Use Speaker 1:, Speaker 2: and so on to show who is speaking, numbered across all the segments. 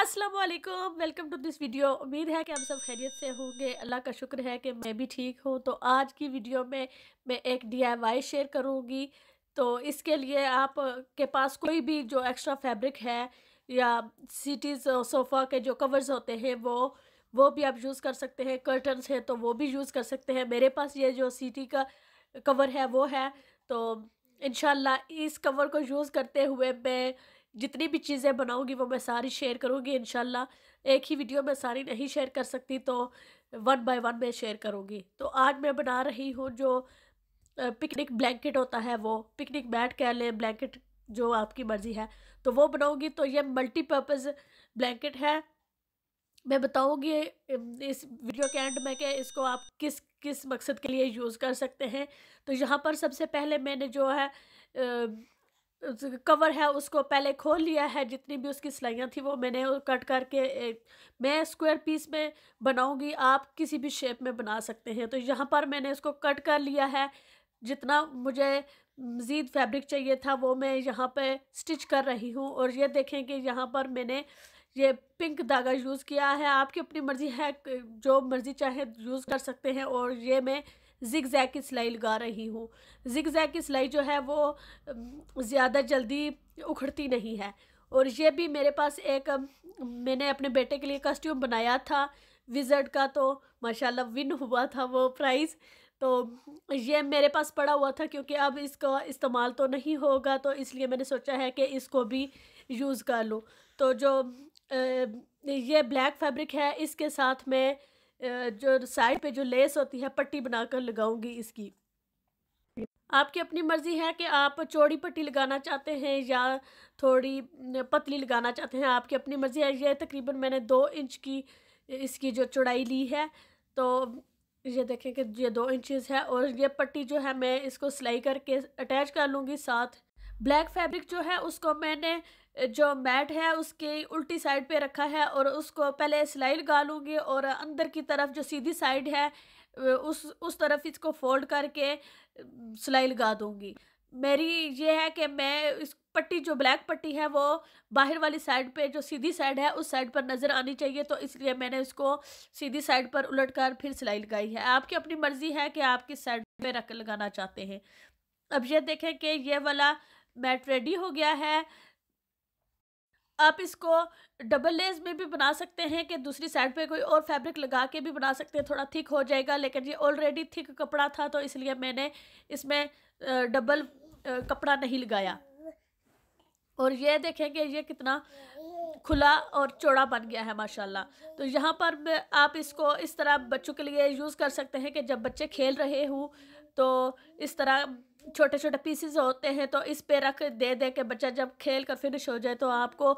Speaker 1: अस्सलाम वालेकुम welcome to this video उम्मीद है कि आप सब खैरियत से होंगे अल्लाह का शुक्र है कि मैं भी ठीक हूँ तो आज की वीडियो में मैं एक वाई शेयर करूँगी तो इसके लिए आप के पास कोई भी जो एक्स्ट्रा फैब्रिक है या सीटीज़ सोफ़ा uh, के जो कवर्स होते हैं वो वो भी आप यूज़ कर सकते हैं कर्टन्स हैं तो वो भी यूज़ कर सकते हैं मेरे पास ये जो सीटी का कवर है वो है तो इन इस कवर को यूज़ करते हुए मैं जितनी भी चीज़ें बनाऊँगी वो मैं सारी शेयर करूँगी इन एक ही वीडियो में सारी नहीं शेयर कर सकती तो वन बाय वन में शेयर करूँगी तो आज मैं बना रही हूँ जो पिकनिक ब्लैंकेट होता है वो पिकनिक बैट कह लें ब्लैंकेट जो आपकी मर्ज़ी है तो वो बनाऊँगी तो ये मल्टीपर्पज़ ब्लैंकेट है मैं बताऊँगी इस वीडियो के एंड में कि इसको आप किस किस मकसद के लिए यूज़ कर सकते हैं तो यहाँ पर सबसे पहले मैंने जो है कवर है उसको पहले खोल लिया है जितनी भी उसकी सिलाइयाँ थी वो मैंने कट करके मैं स्क्वायर पीस में बनाऊंगी आप किसी भी शेप में बना सकते हैं तो यहाँ पर मैंने इसको कट कर लिया है जितना मुझे मज़ीद फैब्रिक चाहिए था वो मैं यहाँ पे स्टिच कर रही हूँ और ये देखें कि यहाँ पर मैंने ये पिंक धागा यूज़ किया है आपकी अपनी मर्ज़ी है जो मर्ज़ी चाहे यूज़ कर सकते हैं और ये मैं जिग जैग की सिलाई लगा रही हूँ जिग जैग की सिलाई जो है वो ज़्यादा जल्दी उखड़ती नहीं है और ये भी मेरे पास एक मैंने अपने बेटे के लिए कॉस्ट्यूम बनाया था विज़र्ड का तो माशाल्लाह विन हुआ था वो प्राइज़ तो ये मेरे पास पड़ा हुआ था क्योंकि अब इसका इस्तेमाल तो नहीं होगा तो इसलिए मैंने सोचा है कि इसको भी यूज़ कर लूँ तो जो ये ब्लैक फैब्रिक है इसके साथ मैं जो साइड पे जो लेस होती है पट्टी बनाकर लगाऊंगी इसकी आपकी अपनी मर्ज़ी है कि आप चौड़ी पट्टी लगाना चाहते हैं या थोड़ी पतली लगाना चाहते हैं आपकी अपनी मर्ज़ी है ये तकरीबन मैंने दो इंच की इसकी जो चौड़ाई ली है तो ये देखें कि ये दो इंचेस है और ये पट्टी जो है मैं इसको सिलाई करके अटैच कर लूँगी साथ ब्लैक फैब्रिक जो है उसको मैंने जो मैट है उसके उल्टी साइड पे रखा है और उसको पहले सिलाई लगा लूँगी और अंदर की तरफ जो सीधी साइड है उस उस तरफ इसको फोल्ड करके सिलाई लगा दूँगी मेरी ये है कि मैं इस पट्टी जो ब्लैक पट्टी है वो बाहर वाली साइड पे जो सीधी साइड है उस साइड पर नज़र आनी चाहिए तो इसलिए मैंने इसको सीधी साइड पर उलट कर फिर सिलाई लगाई है आपकी अपनी मर्ज़ी है कि आप किस साइड पे रख लगाना चाहते हैं अब ये देखें कि ये वाला मैट रेडी हो गया है आप इसको डबल लेस में भी बना सकते हैं कि दूसरी साइड पे कोई और फैब्रिक लगा के भी बना सकते हैं थोड़ा थिक हो जाएगा लेकिन ये ऑलरेडी थिक कपड़ा था तो इसलिए मैंने इसमें डबल कपड़ा नहीं लगाया और ये देखें कि ये कितना खुला और चौड़ा बन गया है माशाल्लाह तो यहाँ पर आप इसको इस तरह बच्चों के लिए यूज़ कर सकते हैं कि जब बच्चे खेल रहे हों तो इस तरह छोटे छोटे पीसेस होते हैं तो इस पे रख दे दे के बच्चा जब खेल कर फिनिश हो जाए तो आपको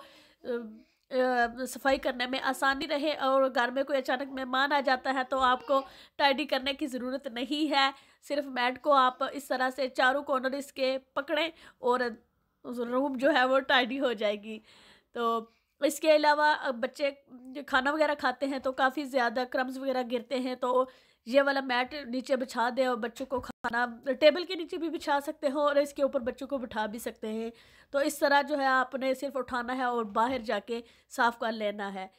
Speaker 1: सफाई करने में आसानी रहे और घर में कोई अचानक मेहमान आ जाता है तो आपको टाइडी करने की ज़रूरत नहीं है सिर्फ मैट को आप इस तरह से चारों कॉर्नर इसके पकड़ें और रूम जो है वो टाइडी हो जाएगी तो इसके अलावा बच्चे खाना वगैरह खाते हैं तो काफ़ी ज़्यादा क्रम्स वगैरह गिरते हैं तो ये वाला मैट नीचे बिछा दें और बच्चों को खाना टेबल के नीचे भी बिछा सकते हो और इसके ऊपर बच्चों को बिठा भी सकते हैं तो इस तरह जो है आपने सिर्फ उठाना है और बाहर जाके साफ़ कर लेना है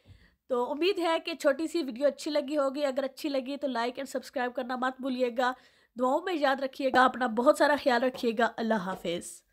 Speaker 1: तो उम्मीद है कि छोटी सी वीडियो अच्छी लगी होगी अगर अच्छी लगी तो लाइक एंड सब्सक्राइब करना मत भूलिएगा दुआओं में याद रखिएगा अपना बहुत सारा ख्याल रखिएगा अल्लाह हाफिज़